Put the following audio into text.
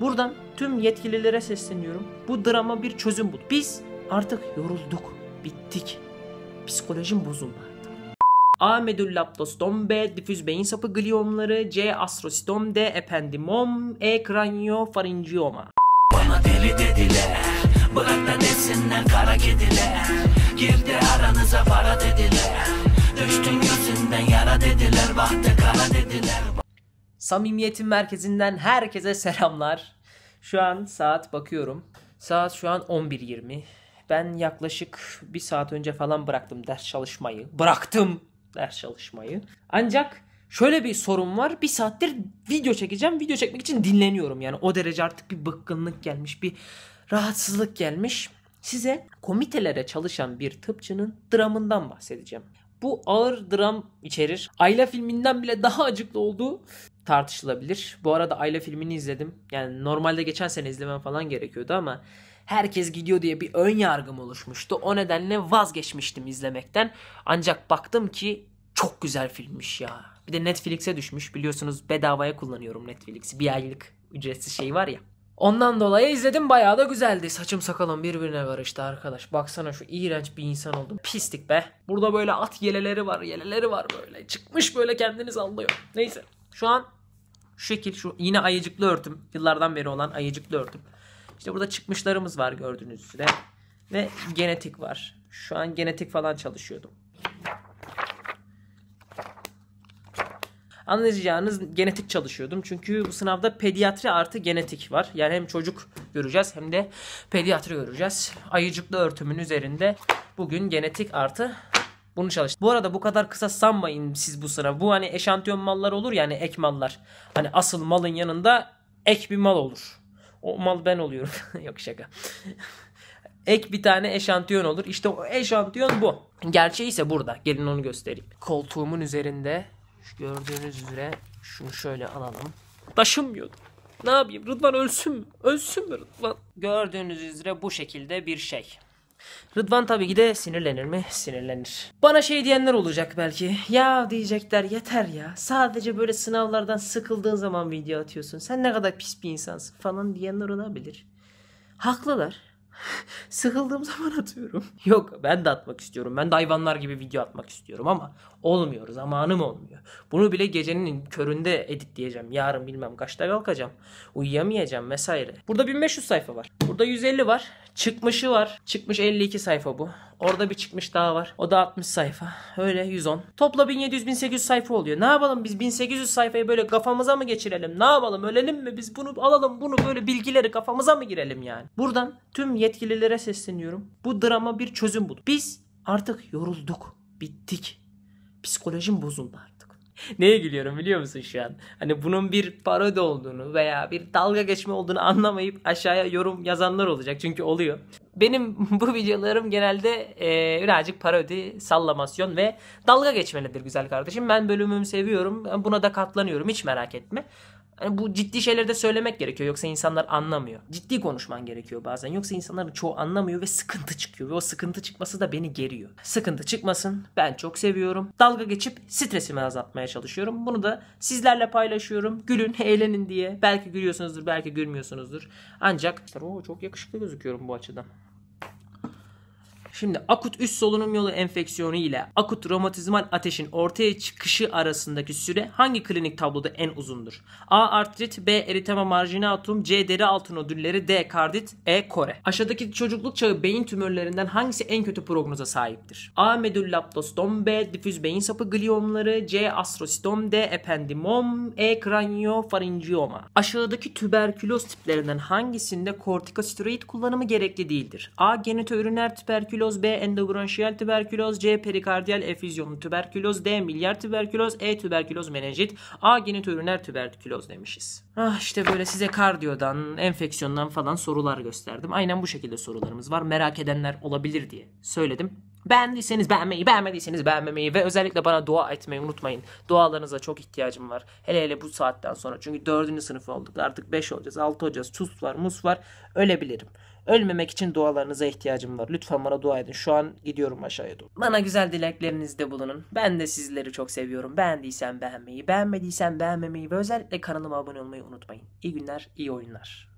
Buradan tüm yetkililere sesleniyorum. Bu drama bir çözüm bul. Biz artık yorulduk. Bittik. Psikolojim bozuldu artık. A. Medullaptostom B. Difüz beyin sapı gliomları C. Astrositom D. Ependimom E. Kraniofaringioma Bana deli dediler Bırak da desinler kara kediler Samimiyetin merkezinden herkese selamlar. Şu an saat bakıyorum. Saat şu an 11.20. Ben yaklaşık bir saat önce falan bıraktım ders çalışmayı. Bıraktım ders çalışmayı. Ancak şöyle bir sorun var. Bir saattir video çekeceğim. Video çekmek için dinleniyorum. Yani o derece artık bir bıkkınlık gelmiş. Bir rahatsızlık gelmiş. Size komitelere çalışan bir tıpçının dramından bahsedeceğim bu ağır dram içerir. Ayla filminden bile daha acıklı olduğu tartışılabilir. Bu arada Ayla filmini izledim. Yani normalde geçen sene izlemem falan gerekiyordu ama herkes gidiyor diye bir ön yargım oluşmuştu. O nedenle vazgeçmiştim izlemekten. Ancak baktım ki çok güzel filmmiş ya. Bir de Netflix'e düşmüş. Biliyorsunuz bedavaya kullanıyorum Netflix'i. Bir aylık ücretsiz şey var ya. Ondan dolayı izledim bayağı da güzeldi. Saçım sakalım birbirine karıştı arkadaş. Baksana şu iğrenç bir insan oldum. Pislik be. Burada böyle at yeleleri var yeleleri var böyle. Çıkmış böyle kendini sallıyor. Neyse şu an şu şekil şu yine ayıcıklı örtüm. Yıllardan beri olan ayıcıklı örtüm. İşte burada çıkmışlarımız var gördüğünüz üzere. Ve genetik var. Şu an genetik falan çalışıyordum. Anlayacağınız genetik çalışıyordum. Çünkü bu sınavda pediatri artı genetik var. Yani hem çocuk göreceğiz hem de pediatri göreceğiz. Ayıcıklı örtümün üzerinde bugün genetik artı bunu çalıştım. Bu arada bu kadar kısa sanmayın siz bu sıra. Bu hani eşantiyon mallar olur yani ya, hani ek mallar. Hani asıl malın yanında ek bir mal olur. O mal ben oluyorum. Yok şaka. ek bir tane eşantiyon olur. İşte o eşantiyon bu. Gerçeği ise burada. Gelin onu göstereyim. Koltuğumun üzerinde gördüğünüz üzere şunu şöyle alalım. Taşımıyordu. Ne yapayım? Rıdvan ölsün mü? Ölsün mü Rıdvan? Gördüğünüz üzere bu şekilde bir şey. Rıdvan tabii ki de sinirlenir mi? Sinirlenir. Bana şey diyenler olacak belki. Ya diyecekler yeter ya. Sadece böyle sınavlardan sıkıldığın zaman video atıyorsun. Sen ne kadar pis bir insansın falan diyenler olabilir. Haklılar. Sıkıldığım zaman atıyorum. Yok ben de atmak istiyorum. Ben de hayvanlar gibi video atmak istiyorum ama olmuyor. Zamanım olmuyor. Bunu bile gecenin köründe editleyeceğim. Yarın bilmem kaçta kalkacağım. Uyuyamayacağım vesaire. Burada 1500 sayfa var. Burada 150 var. Çıkmışı var. Çıkmış 52 sayfa bu. Orada bir çıkmış daha var. O da 60 sayfa. Öyle 110. Topla 1700-1800 sayfa oluyor. Ne yapalım biz 1800 sayfayı böyle kafamıza mı geçirelim? Ne yapalım ölelim mi? Biz bunu alalım bunu böyle bilgileri kafamıza mı girelim yani? Buradan tüm yetkililere sesleniyorum. Bu drama bir çözüm bulun. Biz artık yorulduk. Bittik. Psikolojim bozuldu. Neye gülüyorum biliyor musun şu an? Hani bunun bir parodi olduğunu veya bir dalga geçme olduğunu anlamayıp aşağıya yorum yazanlar olacak. Çünkü oluyor. Benim bu videolarım genelde e, birazcık parodi, sallamasyon ve dalga geçmelidir güzel kardeşim. Ben bölümümü seviyorum. Buna da katlanıyorum hiç merak etme. Yani bu ciddi şeyleri de söylemek gerekiyor. Yoksa insanlar anlamıyor. Ciddi konuşman gerekiyor bazen. Yoksa insanların çoğu anlamıyor ve sıkıntı çıkıyor. Ve o sıkıntı çıkması da beni geriyor. Sıkıntı çıkmasın. Ben çok seviyorum. Dalga geçip stresimi azaltmaya çalışıyorum. Bunu da sizlerle paylaşıyorum. Gülün, eğlenin diye. Belki gülüyorsunuzdur, belki gülmüyorsunuzdur. Ancak işte, o çok yakışıklı gözüküyorum bu açıdan. Şimdi akut üst solunum yolu enfeksiyonu ile akut romatizmal ateşin ortaya çıkışı arasındaki süre hangi klinik tabloda en uzundur? A. Artrit B. Eritema marginatum C. Deri altı nodülleri D. Kardit E. Kore Aşağıdaki çocukluk çağı beyin tümörlerinden hangisi en kötü prognoza sahiptir? A. Medüllaptostom B. Difüz beyin sapı gliyomları C. Astrositom D. Ependimom E. Kraniofaringioma Aşağıdaki tüberküloz tiplerinden hangisinde kortikosteroid kullanımı gerekli değildir? A. Genitoüriner tüberküloz tüberküloz, B endobronşiyal tüberküloz, C perikardiyal efüzyonlu tüberküloz, D milyar tüberküloz, E tüberküloz menenjit, A genitüriner tüberküloz demişiz. Ah işte böyle size kardiyodan, enfeksiyondan falan sorular gösterdim. Aynen bu şekilde sorularımız var. Merak edenler olabilir diye söyledim. Beğendiyseniz beğenmeyi, beğenmediyseniz beğenmemeyi ve özellikle bana dua etmeyi unutmayın. Dualarınıza çok ihtiyacım var. Hele hele bu saatten sonra. Çünkü dördüncü sınıf olduk. Artık beş olacağız, altı olacağız. Sus var, mus var. Ölebilirim. Ölmemek için dualarınıza ihtiyacım var. Lütfen bana dua edin. Şu an gidiyorum aşağıya doğru. Bana güzel dileklerinizde bulunun. Ben de sizleri çok seviyorum. Beğendiysen beğenmeyi, beğenmediysen beğenmemeyi ve özellikle kanalıma abone olmayı unutmayın. İyi günler, iyi oyunlar.